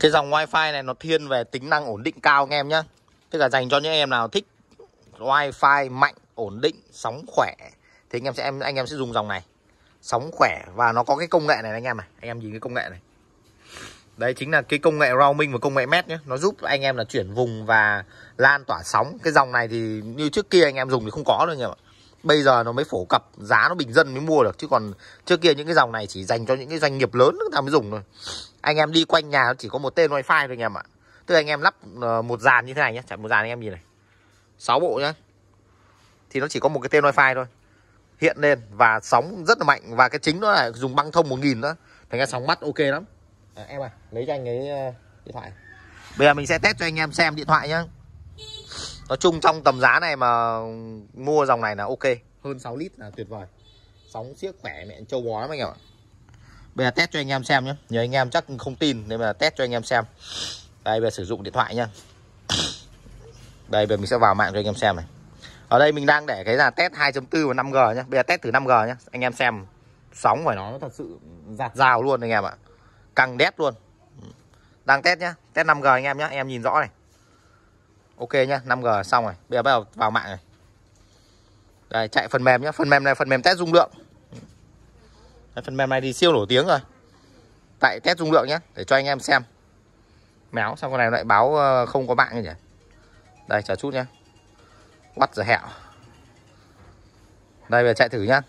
Cái dòng wifi này nó thiên về tính năng ổn định cao anh em nhé Tức là dành cho những em nào thích wifi mạnh, ổn định, sóng khỏe Thì anh em sẽ anh em sẽ dùng dòng này Sóng khỏe và nó có cái công nghệ này anh em này Anh em nhìn cái công nghệ này Đấy chính là cái công nghệ roaming và công nghệ mesh nhé Nó giúp anh em là chuyển vùng và lan tỏa sóng Cái dòng này thì như trước kia anh em dùng thì không có đâu anh em ạ bây giờ nó mới phổ cập giá nó bình dân mới mua được chứ còn trước kia những cái dòng này chỉ dành cho những cái doanh nghiệp lớn người ta mới dùng thôi anh em đi quanh nhà chỉ có một tên wifi thôi anh em ạ tức là anh em lắp ờ, một dàn như thế này nhé chẳng một dàn anh em nhìn này sáu bộ nhá thì nó chỉ có một cái tên wifi thôi hiện lên và sóng rất là mạnh và cái chính nó là dùng băng thông một nghìn đó thành ra sóng mắt ok lắm à, em à lấy cho anh cái ờ, điện thoại bây giờ mình sẽ test cho anh em xem điện thoại nhá Nói chung trong tầm giá này mà mua dòng này là ok Hơn 6 lít là tuyệt vời Sóng siếc khỏe mẹ châu bó mấy anh em ạ Bây giờ test cho anh em xem nhé Nhờ anh em chắc không tin nên mà test cho anh em xem Đây bây giờ sử dụng điện thoại nhá Đây bây giờ mình sẽ vào mạng cho anh em xem này Ở đây mình đang để cái là test 2.4 và 5G nhé Bây giờ test thử 5G nhé Anh em xem sóng phải nó nó thật sự giạt rào luôn anh em ạ Căng đét luôn Đang test nhá Test 5G anh em nhá em nhìn rõ này ok nhá 5G xong rồi bây giờ bắt đầu vào mạng rồi đây chạy phần mềm nhá phần mềm này phần mềm test dung lượng đây, phần mềm này thì siêu nổi tiếng rồi tại test dung lượng nhé để cho anh em xem méo xong con này lại báo ờ, không có mạng nhỉ đây chờ chút nhé quắt giờ hẹo đây bây giờ chạy thử nhá